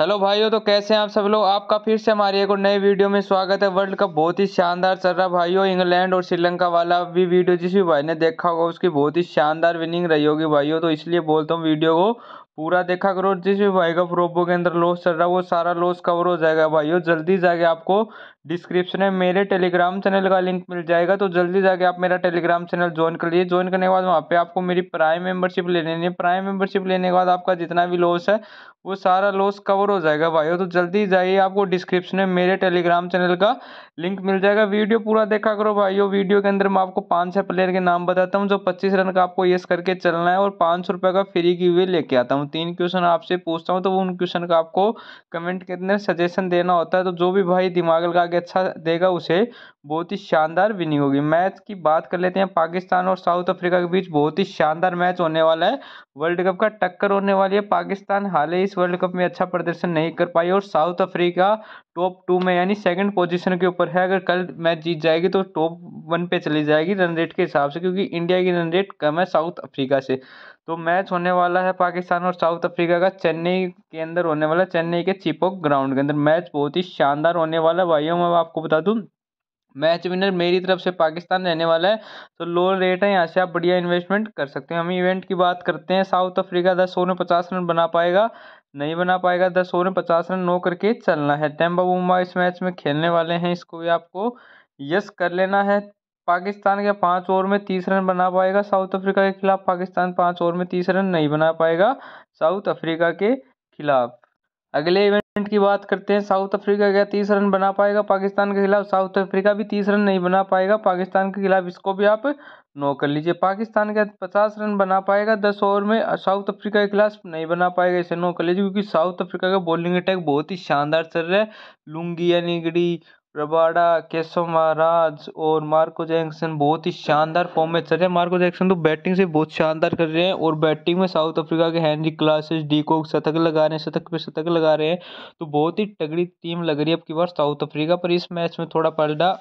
hello भाइयों तो कैसे हैं आप सब लोग आपका फिर से हमारी एक और नए वीडियो में स्वागत है वर्ल्ड कप बहुत ही शानदार चल रहा भाइयों इंग्लैंड और श्रीलंका वाला भी वीडियो जिस भी भाई ने देखा होगा उसकी बहुत ही शानदार विनिंग रही होगी भाइयों तो इसलिए बोलता हूँ वीडियो को पूरा देखा करो जिस भी भाई का प्रोपो के अंदर लॉस चल रहा है वो सारा लॉस कवर हो जाएगा भाइयों जल्दी जाके आपको डिस्क्रिप्शन में मेरे टेलीग्राम चैनल का लिंक मिल जाएगा तो जल्दी जाके आप मेरा टेलीग्राम चैनल ज्वाइन कर लीजिए ज्वाइन करने के बाद वहाँ पे आपको मेरी प्राइम मेंबरशिप ले लेनी है प्राइम मेंबरशिप लेने के बाद आपका जितना भी लॉस है वो सारा लॉस कवर हो जाएगा भाई तो जल्दी जाइए आपको डिस्क्रिप्शन में मेरे टेलीग्राम चैनल का लिंक मिल जाएगा वीडियो पूरा देखा करो भाई वीडियो के अंदर मैं आपको पाँच छः प्लेयर के नाम बताता हूँ जो पच्चीस रन का आपको येस करके चलना है और पाँच सौ रुपये का फ्री की वे लेके आता हूँ तीन क्वेश्चन आपसे पूछता हूँ तो उन क्वेश्चन का आपको कमेंट के अंदर सजेशन देना होता है तो जो भी भाई दिमाग लगा आगे अच्छा देगा उसे बहुत ही शानदार विनिंग होगी मैच की बात कर लेते हैं पाकिस्तान और साउथ अफ्रीका के बीच बहुत ही शानदार मैच होने वाला है वर्ल्ड कप का टक्कर होने वाली है पाकिस्तान हाल ही इस वर्ल्ड कप में अच्छा प्रदर्शन नहीं कर पाई और साउथ अफ्रीका टॉप टू में यानी सेकंड पोजीशन के ऊपर है अगर कल मैच जीत जाएगी तो टॉप वन पे चली जाएगी रन रेट के हिसाब से क्योंकि इंडिया की रन रेट कम है साउथ अफ्रीका से तो मैच होने वाला है पाकिस्तान और साउथ अफ्रीका का चेन्नई के अंदर होने वाला चेन्नई के चिपोक ग्राउंड के अंदर मैच बहुत ही शानदार होने वाला है भाइयों मैं आपको बता दूँ मैच विनर मेरी तरफ से पाकिस्तान रहने वाला है तो लो रेट है यहाँ से आप बढ़िया इन्वेस्टमेंट कर सकते हैं हम इवेंट की बात करते हैं साउथ अफ्रीका दस ओवर में पचास रन बना पाएगा नहीं बना पाएगा दस ओवर में पचास रन नो करके चलना है टेम्बा बुम्बा इस मैच में खेलने वाले हैं इसको भी आपको यस कर लेना है पाकिस्तान के पांच ओवर में तीस रन बना पाएगा साउथ अफ्रीका के खिलाफ पाकिस्तान पांच ओवर में तीस रन नहीं बना पाएगा साउथ अफ्रीका के खिलाफ अगले इवेंट की बात करते हैं साउथ अफ्रीका क्या तीस रन बना पाएगा पाकिस्तान के खिलाफ साउथ अफ्रीका भी तीस रन नहीं बना पाएगा पाकिस्तान के खिलाफ इसको भी आप नो कर लीजिए पाकिस्तान क्या पचास रन बना पाएगा दस ओवर में साउथ अफ्रीका के खिलाफ नहीं बना पाएगा इसे नो कर लीजिए क्योंकि साउथ अफ्रीका का बॉलिंग अटैक बहुत ही शानदार चल रहा है लुंगी या निगड़ी रबाडा केशव महाराज और मार्को जैक्सन बहुत ही शानदार फॉर्म में चल रहे हैं मार्को जैक्सन तो बैटिंग से बहुत शानदार कर रहे हैं और बैटिंग में साउथ अफ्रीका के हैंनरी क्लासेस डीकोक शतक लगा रहे हैं शतक पे शतक लगा रहे हैं तो बहुत ही तगड़ी टीम लग रही है अब की बार साउथ अफ्रीका पर इस मैच में थोड़ा पलटा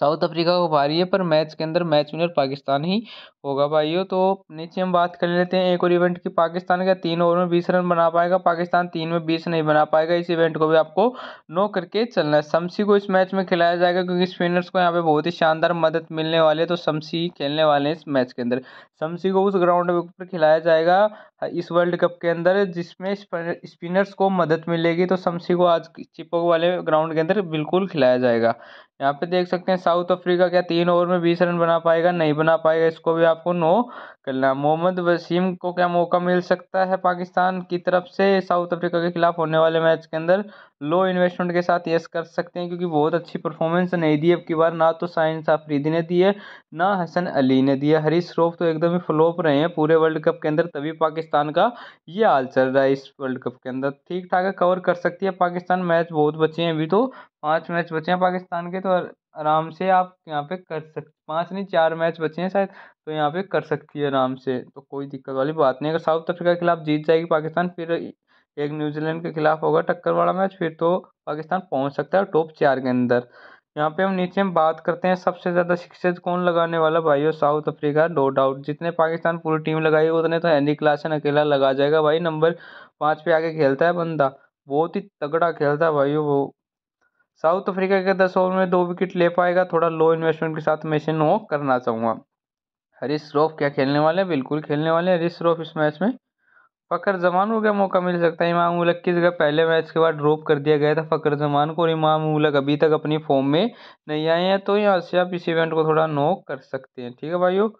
साउथ अफ्रीका को भारी है पर मैच के अंदर मैच विनर पाकिस्तान ही होगा भाइयों तो नीचे हम बात कर लेते हैं एक और इवेंट की पाकिस्तान का तीन ओवर में बीस रन बना पाएगा पाकिस्तान तीन में बीस नहीं बना पाएगा इस इवेंट को भी आपको नो करके चलना है शमसी को इस मैच में खिलाया जाएगा क्योंकि स्पिनर्स को यहाँ पे बहुत ही शानदार मदद मिलने वाली है तो शमसी खेलने वाले हैं इस मैच के अंदर शमसी को उस ग्राउंड पर खिलाया जाएगा इस वर्ल्ड कप के अंदर जिसमें स्पिनर्स को मदद मिलेगी तो शमसी को आज चिपक वाले ग्राउंड के अंदर बिल्कुल खिलाया जाएगा यहाँ पे देख सकते हैं साउथ अफ्रीका क्या तीन ओवर में बीस रन बना पाएगा नहीं बना पाएगा इसको भी आपको नो करना मोहम्मद वसीम को क्या मौका मिल सकता है पाकिस्तान की तरफ से साउथ अफ्रीका के खिलाफ होने वाले मैच के अंदर लो इन्वेस्टमेंट के साथ यस कर सकते हैं क्योंकि बहुत अच्छी परफॉर्मेंस नहीं दी अब की बार ना तो साइंस आफरीदी ने दी है ना हसन अली ने दिया हरीश श्रोफ तो एकदम ही फ्लोप रहे हैं पूरे वर्ल्ड कप के अंदर तभी पाकिस्तान का ये हाल चल रहा है इस वर्ल्ड कप के अंदर ठीक ठाक कवर कर सकती है पाकिस्तान मैच बहुत बचे हैं अभी तो पाँच मैच बचे हैं पाकिस्तान के तो आराम से आप यहाँ पे कर सकते पाँच नहीं चार मैच बचे हैं शायद तो यहाँ पे कर सकती है आराम से तो कोई दिक्कत वाली बात नहीं अगर साउथ अफ्रीका के खिलाफ जीत जाएगी पाकिस्तान फिर एक न्यूजीलैंड के खिलाफ होगा टक्कर वाला मैच फिर तो पाकिस्तान पहुँच सकता है टॉप चार के अंदर यहाँ पे हम नीचे हम बात करते हैं सबसे ज़्यादा सिक्सेज कौन लगाने वाला भाई हो साउथ अफ्रीका नो डाउट जितने पाकिस्तान पूरी टीम लगाई उतने तो हैंडी क्लासन अकेला लगा जाएगा भाई नंबर पाँच पे आके खेलता है बंदा बहुत ही तगड़ा खेलता है भाई वो साउथ अफ्रीका के दस ओवर में दो विकेट ले पाएगा थोड़ा लो इन्वेस्टमेंट के साथ मैं इसे नो करना चाहूँगा हरीश श्रॉफ क्या खेलने वाले हैं बिल्कुल खेलने वाले हैं हरीश श्रॉफ इस मैच में फ़कर जमान को क्या मौका मिल सकता है इमाम उलक की जगह पहले मैच के बाद ड्रॉप कर दिया गया था फ़कर जमान को और इमाम उलक अभी तक अपनी फॉर्म में नहीं आए हैं तो यहाँ से आप इस इवेंट को थोड़ा नो कर सकते हैं ठीक है भाइयों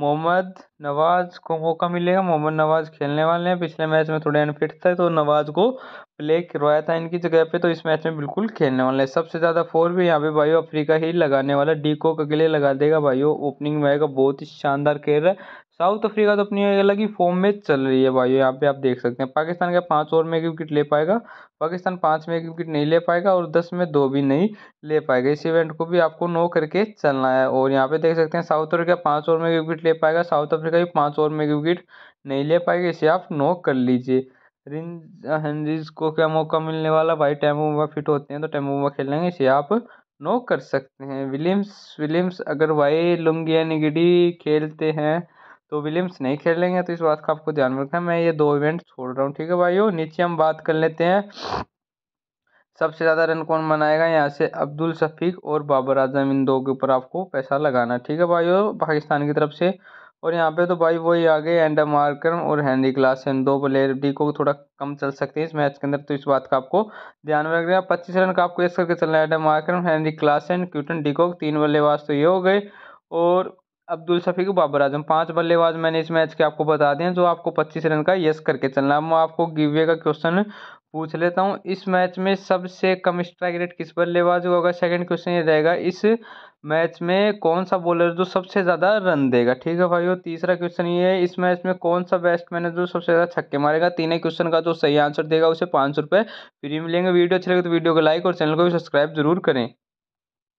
मोहम्मद नवाज़ को मौका मिलेगा मोहम्मद नवाज़ खेलने वाले हैं पिछले मैच में थोड़े अनफिट थे तो नवाज़ को प्ले करवाया था इनकी जगह पे तो इस मैच में बिल्कुल खेलने वाले हैं सबसे ज़्यादा फोर भी यहाँ पे भाई अफ्रीका ही लगाने वाला डी को अकेले लगा देगा भाई ओपनिंग में आएगा बहुत ही शानदार खेल रहा है साउथ अफ्रीका तो अपनी अलग ही फॉर्म में चल रही है भाई यहाँ पे आप देख सकते हैं पाकिस्तान का पाँच ओवर में एक विकेट ले पाएगा पाकिस्तान पाँच में एक विकेट नहीं ले पाएगा और दस में दो भी नहीं ले पाएगा इस इवेंट को भी आपको नो करके चलना है और यहाँ पे देख सकते हैं साउथ अफ्रीका पाँच ओवर में एक विकेट ले पाएगा साउथ अफ्रीका अफ्रीका की पाँच ओवर में विकेट नहीं ले पाएगी इसे आप नॉक कर लीजिए रिन हेनरीज को क्या मौका मिलने वाला भाई टैमो बुमा फिट होते हैं तो टैमो खेल लेंगे इसे आप नो कर सकते हैं विलियम्स विलियम्स अगर वाई लुंगी या निगडी खेलते हैं तो विलियम्स नहीं खेलेंगे तो इस बात का आपको ध्यान रखना मैं ये दो इवेंट छोड़ रहा हूँ ठीक है भाइयों नीचे हम बात कर लेते हैं सबसे ज़्यादा रन कौन बनाएगा यहाँ से अब्दुल शफीक और बाबर आजम इन दो के ऊपर आपको पैसा लगाना ठीक है भाई पाकिस्तान की तरफ से और यहाँ पे तो भाई वही आ गए एंड मार्कर और हैंनरी क्लासन दो प्लेयर डी को थोड़ा कम चल सकते हैं इस मैच के अंदर तो इस बात का आपको ध्यान में रखना पच्चीस रन का आपको इस करके चलना है एंडर Markram Henry Klaasen Quinton de Kock तीन बल्लेबाज तो ये हो गए और अब्दुल शफीक बाबर आजम पांच बल्लेबाज मैंने इस मैच के आपको बता दें जो आपको पच्चीस रन का यस करके चलना है मैं आपको गिवे का क्वेश्चन पूछ लेता हूँ इस मैच में सबसे कम स्ट्राइक रेट किस बल्लेबाज को होगा सेकंड क्वेश्चन ये रहेगा इस मैच में कौन सा बॉलर जो सबसे ज़्यादा रन देगा ठीक है और तीसरा क्वेश्चन ये है इस मैच में कौन सा बैट्समैन है जो सबसे ज़्यादा छक्के मारेगा तीनों क्वेश्चन का जो सही आंसर देगा उसे पाँच सौ रुपये फ्री मिलेंगे वीडियो अच्छी लगे तो वीडियो को लाइक और चैनल को भी सब्सक्राइब जरूर करें